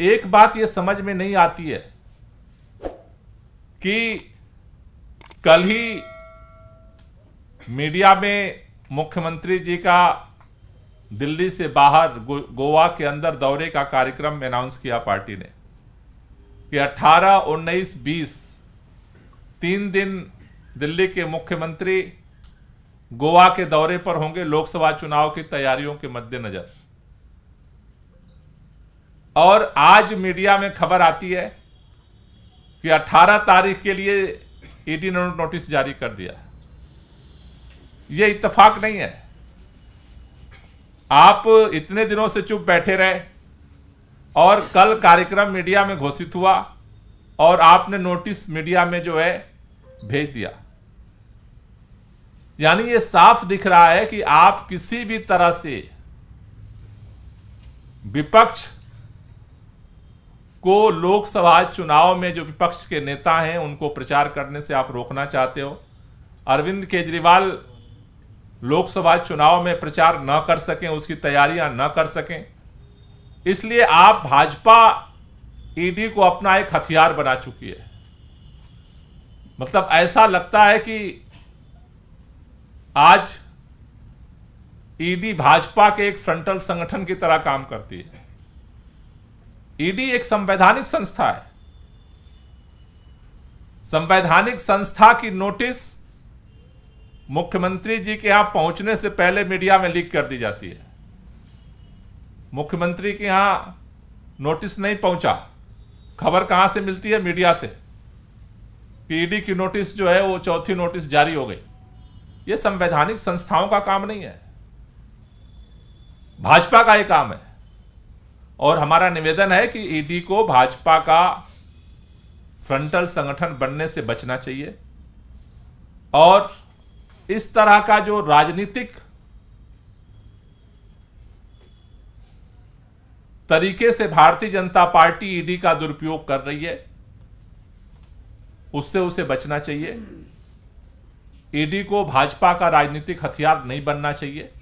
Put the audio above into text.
एक बात यह समझ में नहीं आती है कि कल ही मीडिया में मुख्यमंत्री जी का दिल्ली से बाहर गो, गोवा के अंदर दौरे का कार्यक्रम अनाउंस किया पार्टी ने कि 18, 19, 20 तीन दिन दिल्ली के मुख्यमंत्री गोवा के दौरे पर होंगे लोकसभा चुनाव की तैयारियों के मद्देनजर और आज मीडिया में खबर आती है कि 18 तारीख के लिए ईडी ने नोटिस जारी कर दिया ये इतफाक नहीं है आप इतने दिनों से चुप बैठे रहे और कल कार्यक्रम मीडिया में घोषित हुआ और आपने नोटिस मीडिया में जो है भेज दिया यानी ये साफ दिख रहा है कि आप किसी भी तरह से विपक्ष को लोकसभा चुनाव में जो विपक्ष के नेता हैं उनको प्रचार करने से आप रोकना चाहते हो अरविंद केजरीवाल लोकसभा चुनाव में प्रचार न कर सकें उसकी तैयारियां न कर सकें इसलिए आप भाजपा ईडी को अपना एक हथियार बना चुकी है मतलब ऐसा लगता है कि आज ईडी भाजपा के एक फ्रंटल संगठन की तरह काम करती है ईडी एक संवैधानिक संस्था है संवैधानिक संस्था की नोटिस मुख्यमंत्री जी के यहां पहुंचने से पहले मीडिया में लीक कर दी जाती है मुख्यमंत्री के यहां नोटिस नहीं पहुंचा खबर कहां से मिलती है मीडिया से कि ईडी की नोटिस जो है वो चौथी नोटिस जारी हो गई ये संवैधानिक संस्थाओं का काम नहीं है भाजपा का ये काम है और हमारा निवेदन है कि ईडी e को भाजपा का फ्रंटल संगठन बनने से बचना चाहिए और इस तरह का जो राजनीतिक तरीके से भारतीय जनता पार्टी ईडी e का दुरुपयोग कर रही है उससे उसे बचना चाहिए ईडी e को भाजपा का राजनीतिक हथियार नहीं बनना चाहिए